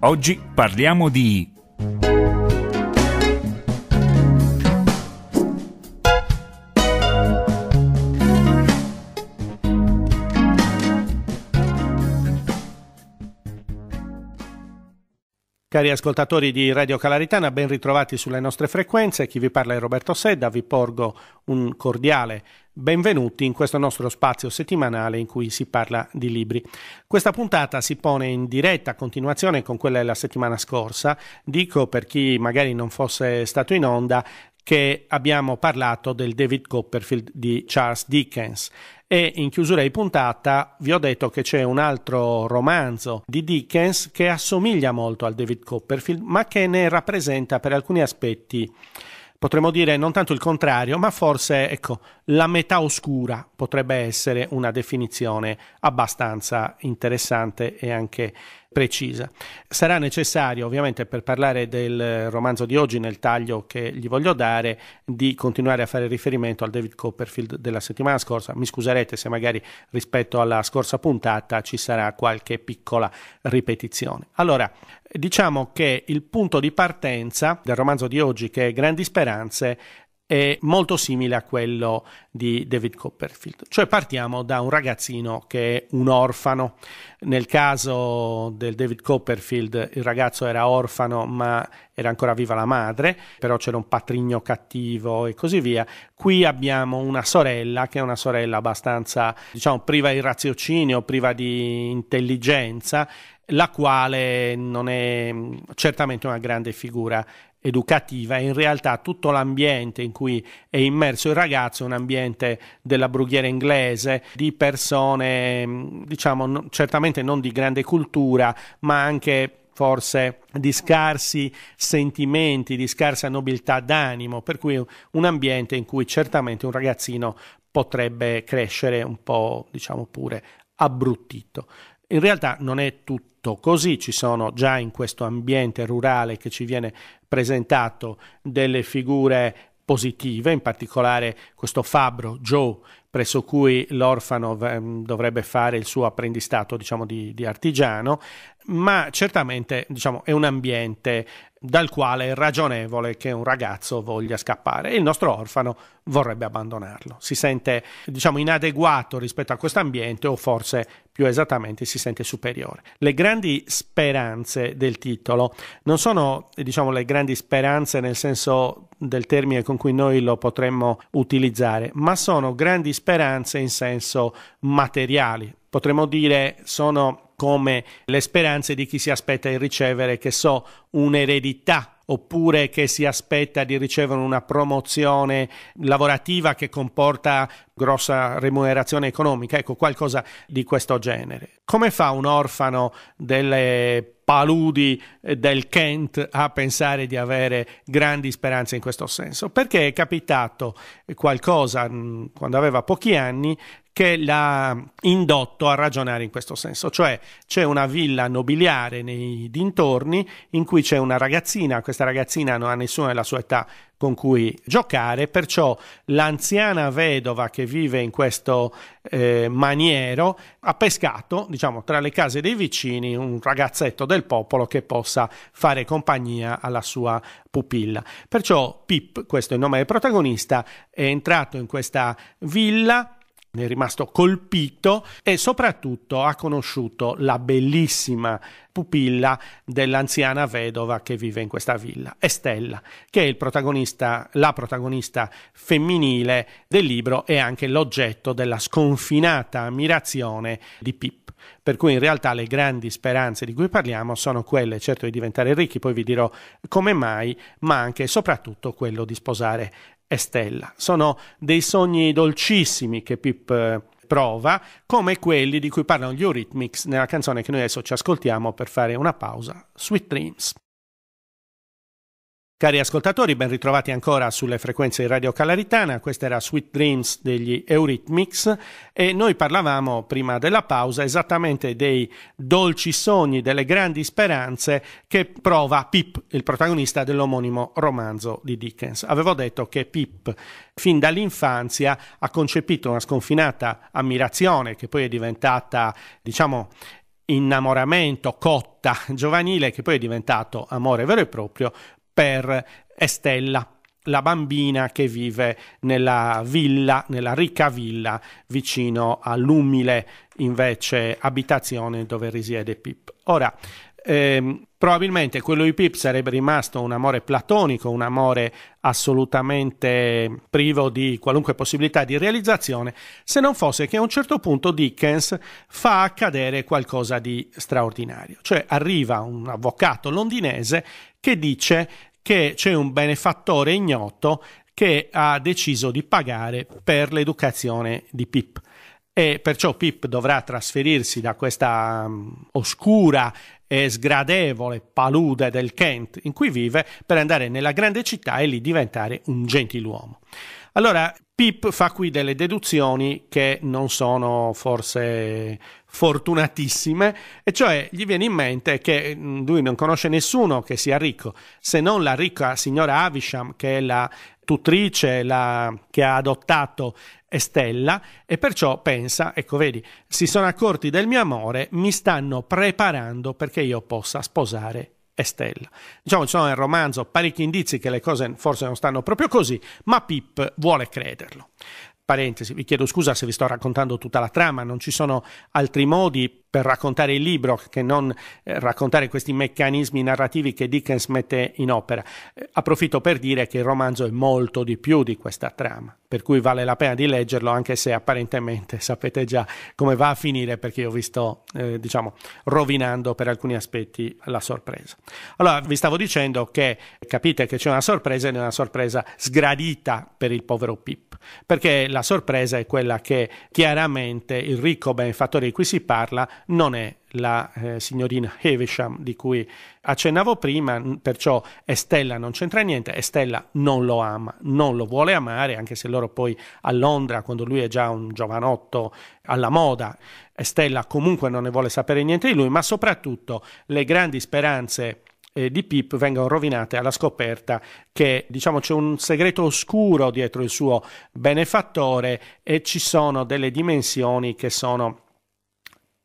Oggi parliamo di Cari ascoltatori di Radio Calaritana, ben ritrovati sulle nostre frequenze. Chi vi parla è Roberto Sedda, vi porgo un cordiale benvenuti in questo nostro spazio settimanale in cui si parla di libri. Questa puntata si pone in diretta continuazione con quella della settimana scorsa. Dico per chi magari non fosse stato in onda che abbiamo parlato del David Copperfield di Charles Dickens e in chiusura di puntata vi ho detto che c'è un altro romanzo di Dickens che assomiglia molto al David Copperfield, ma che ne rappresenta per alcuni aspetti potremmo dire non tanto il contrario, ma forse ecco, la metà oscura potrebbe essere una definizione abbastanza interessante e anche precisa. Sarà necessario, ovviamente, per parlare del romanzo di oggi nel taglio che gli voglio dare, di continuare a fare riferimento al David Copperfield della settimana scorsa. Mi scuserete se magari rispetto alla scorsa puntata ci sarà qualche piccola ripetizione. Allora, diciamo che il punto di partenza del romanzo di oggi, che è Grandi Speranze, è molto simile a quello di David Copperfield. Cioè partiamo da un ragazzino che è un orfano. Nel caso del David Copperfield il ragazzo era orfano ma era ancora viva la madre, però c'era un patrigno cattivo e così via. Qui abbiamo una sorella che è una sorella abbastanza, diciamo, priva di raziocinio, priva di intelligenza la quale non è mm, certamente una grande figura educativa in realtà tutto l'ambiente in cui è immerso il ragazzo è un ambiente della brughiera inglese, di persone, mm, diciamo, certamente non di grande cultura, ma anche forse di scarsi sentimenti, di scarsa nobiltà d'animo, per cui un ambiente in cui certamente un ragazzino potrebbe crescere un po', diciamo pure, abbruttito. In realtà non è tutto tutto così, ci sono già in questo ambiente rurale che ci viene presentato delle figure positive, in particolare questo fabbro Joe presso cui l'orfano ehm, dovrebbe fare il suo apprendistato diciamo, di, di artigiano, ma certamente diciamo, è un ambiente dal quale è ragionevole che un ragazzo voglia scappare e il nostro orfano vorrebbe abbandonarlo. Si sente, diciamo, inadeguato rispetto a questo ambiente o forse più esattamente si sente superiore. Le grandi speranze del titolo non sono, diciamo, le grandi speranze nel senso del termine con cui noi lo potremmo utilizzare, ma sono grandi speranze in senso materiali. Potremmo dire sono come le speranze di chi si aspetta di ricevere, che so, un'eredità oppure che si aspetta di ricevere una promozione lavorativa che comporta grossa remunerazione economica, ecco qualcosa di questo genere. Come fa un orfano delle paludi eh, del Kent a pensare di avere grandi speranze in questo senso? Perché è capitato qualcosa mm, quando aveva pochi anni che l'ha indotto a ragionare in questo senso, cioè c'è una villa nobiliare nei dintorni in cui c'è una ragazzina, questa ragazzina non ha nessuna della sua età, con cui giocare, perciò l'anziana vedova che vive in questo eh, maniero ha pescato, diciamo, tra le case dei vicini un ragazzetto del popolo che possa fare compagnia alla sua pupilla. Perciò Pip, questo è il nome del protagonista, è entrato in questa villa ne è rimasto colpito e soprattutto ha conosciuto la bellissima pupilla dell'anziana vedova che vive in questa villa, Estella, che è protagonista, la protagonista femminile del libro e anche l'oggetto della sconfinata ammirazione di Pip. Per cui in realtà le grandi speranze di cui parliamo sono quelle, certo, di diventare ricchi, poi vi dirò come mai, ma anche e soprattutto quello di sposare e Stella. Sono dei sogni dolcissimi che Pip eh, prova, come quelli di cui parlano gli Eurythmics nella canzone che noi adesso ci ascoltiamo per fare una pausa. Sweet Dreams. Cari ascoltatori, ben ritrovati ancora sulle frequenze di Radio Calaritana, questa era Sweet Dreams degli Eurythmics e noi parlavamo prima della pausa esattamente dei dolci sogni, delle grandi speranze che prova Pip, il protagonista dell'omonimo romanzo di Dickens. Avevo detto che Pip fin dall'infanzia ha concepito una sconfinata ammirazione che poi è diventata, diciamo, innamoramento, cotta giovanile che poi è diventato amore vero e proprio per Estella la bambina che vive nella villa, nella ricca villa vicino all'umile invece abitazione dove risiede Pip. Ora, ehm, probabilmente quello di Pip sarebbe rimasto un amore platonico, un amore assolutamente privo di qualunque possibilità di realizzazione, se non fosse che a un certo punto Dickens fa accadere qualcosa di straordinario. Cioè arriva un avvocato londinese che dice che c'è un benefattore ignoto che ha deciso di pagare per l'educazione di Pip. E perciò Pip dovrà trasferirsi da questa um, oscura e sgradevole palude del Kent in cui vive per andare nella grande città e lì diventare un gentiluomo. Allora, Pip fa qui delle deduzioni che non sono forse fortunatissime, e cioè gli viene in mente che mm, lui non conosce nessuno che sia ricco, se non la ricca signora Avisham, che è la tutrice la, che ha adottato Estella, e perciò pensa, ecco vedi, si sono accorti del mio amore, mi stanno preparando perché io possa sposare è Stella. Diciamo, ci sono nel romanzo parecchi indizi che le cose forse non stanno proprio così, ma Pip vuole crederlo. Parentesi, vi chiedo scusa se vi sto raccontando tutta la trama, non ci sono altri modi per raccontare il libro che non eh, raccontare questi meccanismi narrativi che Dickens mette in opera. Eh, approfitto per dire che il romanzo è molto di più di questa trama, per cui vale la pena di leggerlo anche se apparentemente sapete già come va a finire perché io vi sto eh, diciamo rovinando per alcuni aspetti la sorpresa. Allora vi stavo dicendo che capite che c'è una sorpresa ed è una sorpresa sgradita per il povero Pip, perché la sorpresa è quella che chiaramente il ricco benefattore di cui si parla non è la eh, signorina Hevesham di cui accennavo prima, perciò Estella non c'entra niente, Estella non lo ama, non lo vuole amare, anche se loro poi a Londra, quando lui è già un giovanotto alla moda, Estella eh, comunque non ne vuole sapere niente di lui, ma soprattutto le grandi speranze eh, di Pip vengono rovinate alla scoperta che diciamo c'è un segreto oscuro dietro il suo benefattore e ci sono delle dimensioni che sono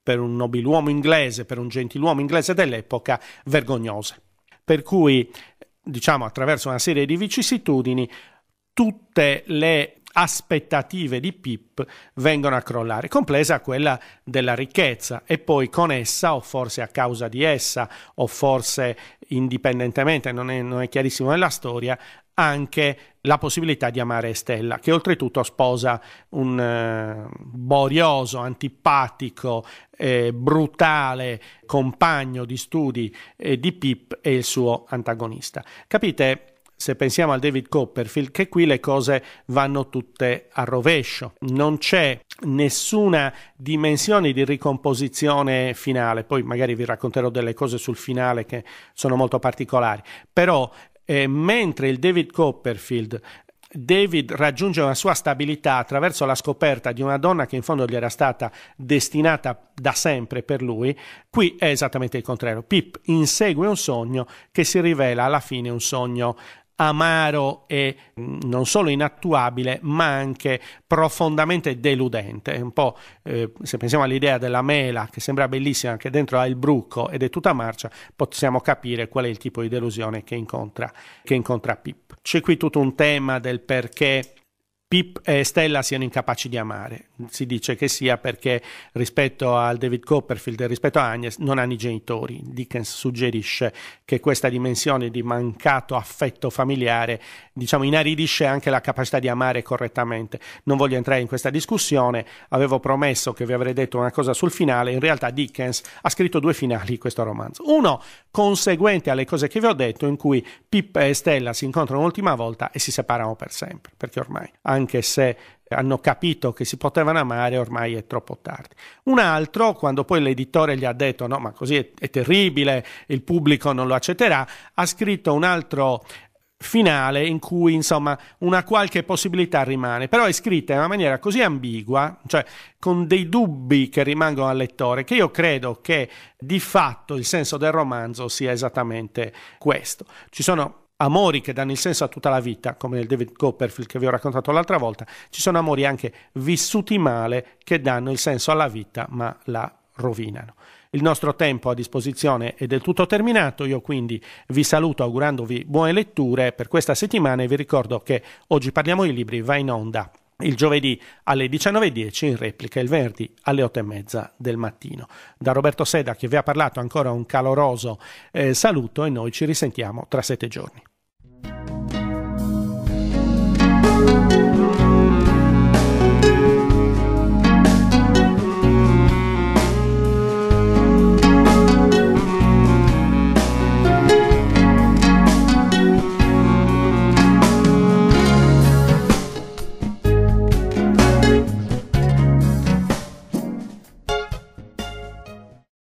per un nobiluomo inglese, per un gentiluomo inglese dell'epoca, vergognose. Per cui, diciamo, attraverso una serie di vicissitudini, tutte le aspettative di Pip vengono a crollare, compresa quella della ricchezza e poi con essa o forse a causa di essa o forse indipendentemente, non è, non è chiarissimo nella storia, anche la possibilità di amare Estella, che oltretutto sposa un eh, borioso, antipatico, eh, brutale compagno di studi eh, di Pip e il suo antagonista. Capite? se pensiamo al David Copperfield, che qui le cose vanno tutte a rovescio. Non c'è nessuna dimensione di ricomposizione finale, poi magari vi racconterò delle cose sul finale che sono molto particolari, però eh, mentre il David Copperfield David raggiunge una sua stabilità attraverso la scoperta di una donna che in fondo gli era stata destinata da sempre per lui, qui è esattamente il contrario. Pip insegue un sogno che si rivela alla fine un sogno amaro e mm, non solo inattuabile, ma anche profondamente deludente. Un po' eh, se pensiamo all'idea della mela che sembra bellissima, che dentro ha il brucco ed è tutta marcia, possiamo capire qual è il tipo di delusione che incontra, che incontra Pip. C'è qui tutto un tema del perché Pip e Stella siano incapaci di amare. Si dice che sia perché rispetto al David Copperfield e rispetto a Agnes non hanno i genitori. Dickens suggerisce che questa dimensione di mancato affetto familiare diciamo inaridisce anche la capacità di amare correttamente. Non voglio entrare in questa discussione, avevo promesso che vi avrei detto una cosa sul finale, in realtà Dickens ha scritto due finali questo romanzo. Uno conseguente alle cose che vi ho detto in cui Pippa e Stella si incontrano l'ultima volta e si separano per sempre, perché ormai, anche se hanno capito che si potevano amare, ormai è troppo tardi. Un altro, quando poi l'editore gli ha detto no, ma così è, è terribile, il pubblico non lo accetterà, ha scritto un altro finale in cui insomma una qualche possibilità rimane, però è scritta in una maniera così ambigua, cioè con dei dubbi che rimangono al lettore, che io credo che di fatto il senso del romanzo sia esattamente questo. Ci sono amori che danno il senso a tutta la vita, come nel David Copperfield che vi ho raccontato l'altra volta, ci sono amori anche vissuti male che danno il senso alla vita ma la rovinano. Il nostro tempo a disposizione è del tutto terminato, io quindi vi saluto augurandovi buone letture per questa settimana e vi ricordo che oggi parliamo i libri, va in onda il giovedì alle 19.10, in replica il venerdì alle 8.30 del mattino. Da Roberto Seda che vi ha parlato ancora un caloroso eh, saluto e noi ci risentiamo tra sette giorni.